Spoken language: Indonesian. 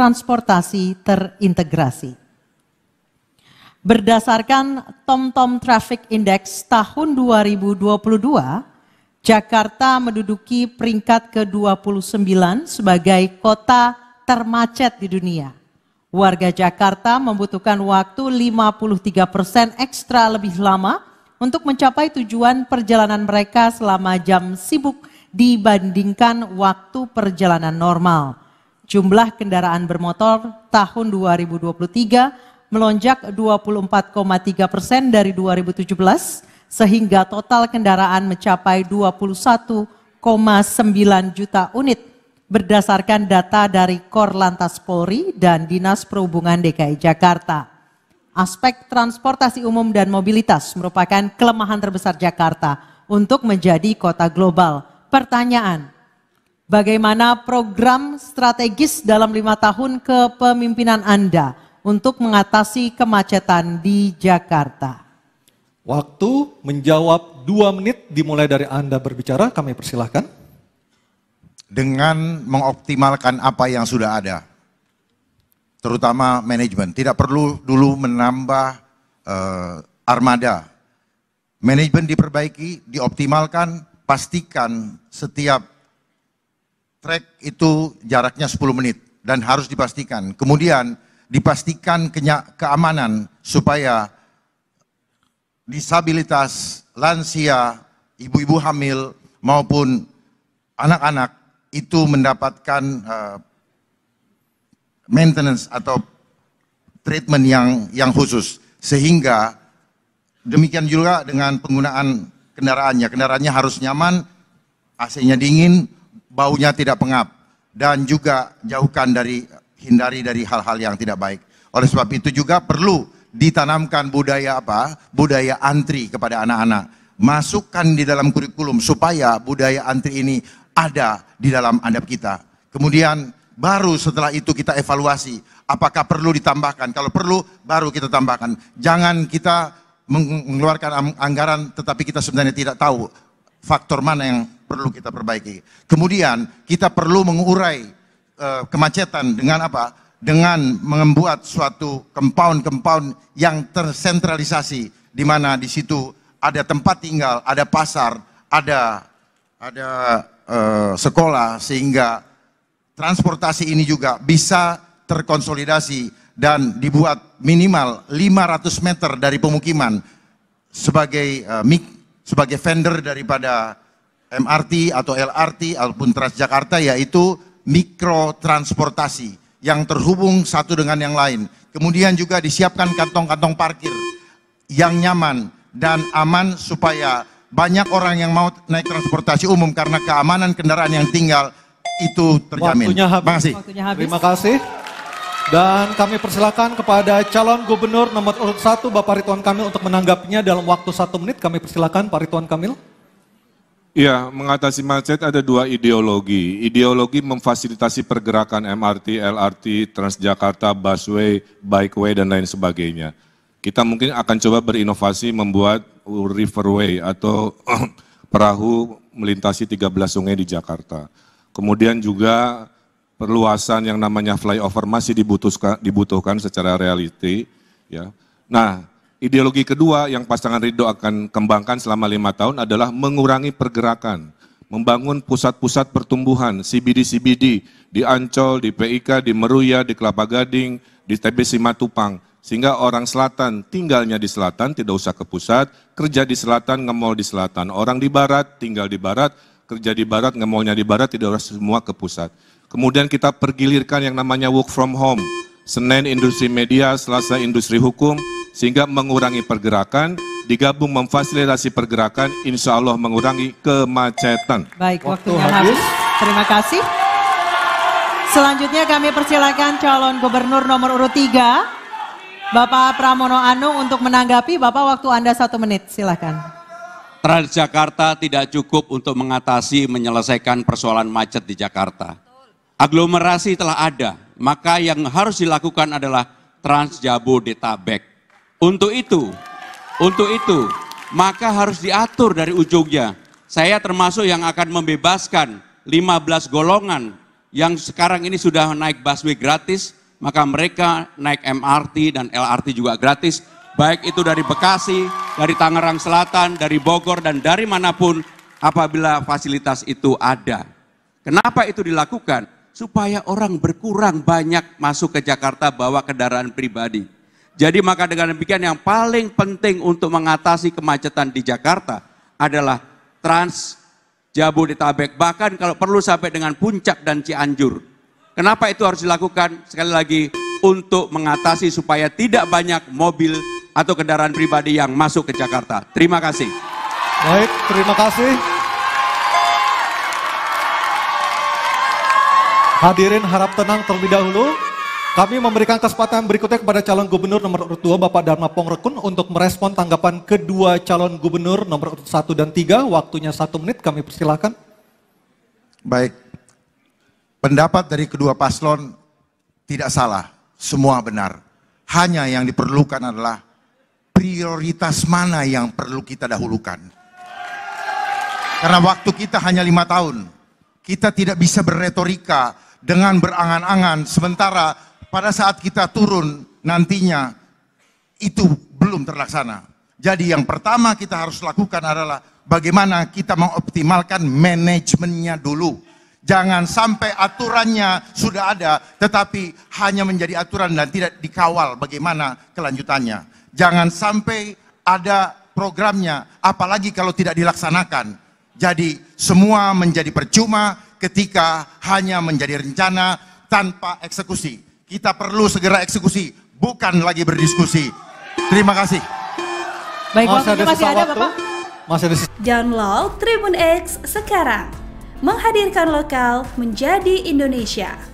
transportasi terintegrasi. Berdasarkan TomTom Traffic Index tahun 2022, Jakarta menduduki peringkat ke-29 sebagai kota termacet di dunia. Warga Jakarta membutuhkan waktu 53 persen ekstra lebih lama untuk mencapai tujuan perjalanan mereka selama jam sibuk dibandingkan waktu perjalanan normal. Jumlah kendaraan bermotor tahun 2023 melonjak 24,3 persen dari 2017 sehingga total kendaraan mencapai 21,9 juta unit berdasarkan data dari Korlantas Polri dan Dinas Perhubungan DKI Jakarta. Aspek transportasi umum dan mobilitas merupakan kelemahan terbesar Jakarta untuk menjadi kota global. Pertanyaan, bagaimana program strategis dalam lima tahun kepemimpinan Anda untuk mengatasi kemacetan di Jakarta. Waktu menjawab dua menit dimulai dari Anda berbicara, kami persilahkan. Dengan mengoptimalkan apa yang sudah ada, terutama manajemen. Tidak perlu dulu menambah uh, armada. Manajemen diperbaiki, dioptimalkan, pastikan setiap Trek itu jaraknya 10 menit dan harus dipastikan. Kemudian dipastikan keamanan supaya disabilitas, lansia, ibu-ibu hamil maupun anak-anak itu mendapatkan uh, maintenance atau treatment yang yang khusus sehingga demikian juga dengan penggunaan kendaraannya kendaraannya harus nyaman AC-nya dingin baunya tidak pengap dan juga jauhkan dari hindari dari hal-hal yang tidak baik. Oleh sebab itu juga perlu ditanamkan budaya apa? Budaya antri kepada anak-anak. Masukkan di dalam kurikulum supaya budaya antri ini ada di dalam adab kita. Kemudian baru setelah itu kita evaluasi apakah perlu ditambahkan. Kalau perlu baru kita tambahkan. Jangan kita mengeluarkan anggaran tetapi kita sebenarnya tidak tahu faktor mana yang perlu kita perbaiki. Kemudian kita perlu mengurai uh, kemacetan dengan apa? Dengan membuat suatu compound-compound yang tersentralisasi di mana di situ ada tempat tinggal, ada pasar, ada ada uh, sekolah sehingga transportasi ini juga bisa terkonsolidasi dan dibuat minimal 500 meter dari pemukiman sebagai uh, eh, mik sebagai vendor daripada MRT atau LRT ataupun Transjakarta yaitu mikrotransportasi yang terhubung satu dengan yang lain. Kemudian juga disiapkan kantong-kantong parkir yang nyaman dan aman supaya banyak orang yang mau naik transportasi umum karena keamanan kendaraan yang tinggal itu terjamin. Waktunya habis. Makasih. Waktunya habis. Terima kasih. Dan kami persilakan kepada calon gubernur nomor urut 1 Bapak Rituan Kamil untuk menanggapinya dalam waktu satu menit. Kami persilakan Pak Rituan Kamil. Ya, mengatasi macet ada dua ideologi. Ideologi memfasilitasi pergerakan MRT, LRT, Transjakarta, busway, bikeway, dan lain sebagainya. Kita mungkin akan coba berinovasi membuat riverway atau perahu melintasi 13 sungai di Jakarta. Kemudian juga perluasan yang namanya flyover masih dibutuhkan, dibutuhkan secara realiti. Ya. Nah, Ideologi kedua yang pasangan Ridho akan kembangkan selama lima tahun adalah mengurangi pergerakan, membangun pusat-pusat pertumbuhan, CBD-CBD, di Ancol, di PIK, di Meruya, di Kelapa Gading, di TB Simatupang. Sehingga orang selatan tinggalnya di selatan, tidak usah ke pusat, kerja di selatan, ngemol di selatan. Orang di barat tinggal di barat, kerja di barat, ngemolnya di barat, tidak usah semua ke pusat. Kemudian kita pergilirkan yang namanya work from home Senin industri media, Selasa industri hukum, sehingga mengurangi pergerakan, digabung memfasilitasi pergerakan, insya Allah mengurangi kemacetan. Baik, waktunya Waktu habis. habis. Terima kasih. Selanjutnya kami persilakan calon gubernur nomor urut 3, Bapak Pramono Anung untuk menanggapi. Bapak waktu Anda satu menit, silakan. Transjakarta tidak cukup untuk mengatasi menyelesaikan persoalan macet di Jakarta. Aglomerasi telah ada, maka yang harus dilakukan adalah Trans Jabodetabek. Untuk itu, untuk itu, maka harus diatur dari ujungnya. Saya termasuk yang akan membebaskan 15 golongan yang sekarang ini sudah naik busway gratis, maka mereka naik MRT dan LRT juga gratis, baik itu dari Bekasi, dari Tangerang Selatan, dari Bogor, dan dari manapun apabila fasilitas itu ada. Kenapa itu dilakukan? supaya orang berkurang banyak masuk ke Jakarta bawa kendaraan pribadi. Jadi maka dengan demikian yang paling penting untuk mengatasi kemacetan di Jakarta adalah trans Jabodetabek bahkan kalau perlu sampai dengan puncak dan Cianjur. Kenapa itu harus dilakukan? Sekali lagi untuk mengatasi supaya tidak banyak mobil atau kendaraan pribadi yang masuk ke Jakarta. Terima kasih. Baik, terima kasih. Hadirin harap tenang terlebih dahulu. Kami memberikan kesempatan berikutnya kepada calon gubernur nomor urut 2 Bapak Dharma Pongrekun untuk merespon tanggapan kedua calon gubernur nomor urut 1 dan 3. Waktunya satu menit kami persilahkan. Baik, pendapat dari kedua paslon tidak salah, semua benar. Hanya yang diperlukan adalah prioritas mana yang perlu kita dahulukan. Karena waktu kita hanya lima tahun. Kita tidak bisa berretorika dengan berangan-angan. Sementara pada saat kita turun nantinya itu belum terlaksana. Jadi yang pertama kita harus lakukan adalah bagaimana kita mengoptimalkan manajemennya dulu. Jangan sampai aturannya sudah ada, tetapi hanya menjadi aturan dan tidak dikawal bagaimana kelanjutannya. Jangan sampai ada programnya, apalagi kalau tidak dilaksanakan. Jadi semua menjadi percuma ketika hanya menjadi rencana tanpa eksekusi. Kita perlu segera eksekusi, bukan lagi berdiskusi. Terima kasih. Baik, masih ada masih ada, Bapak. Masih ada. Download Tribun X sekarang. Menghadirkan lokal menjadi Indonesia.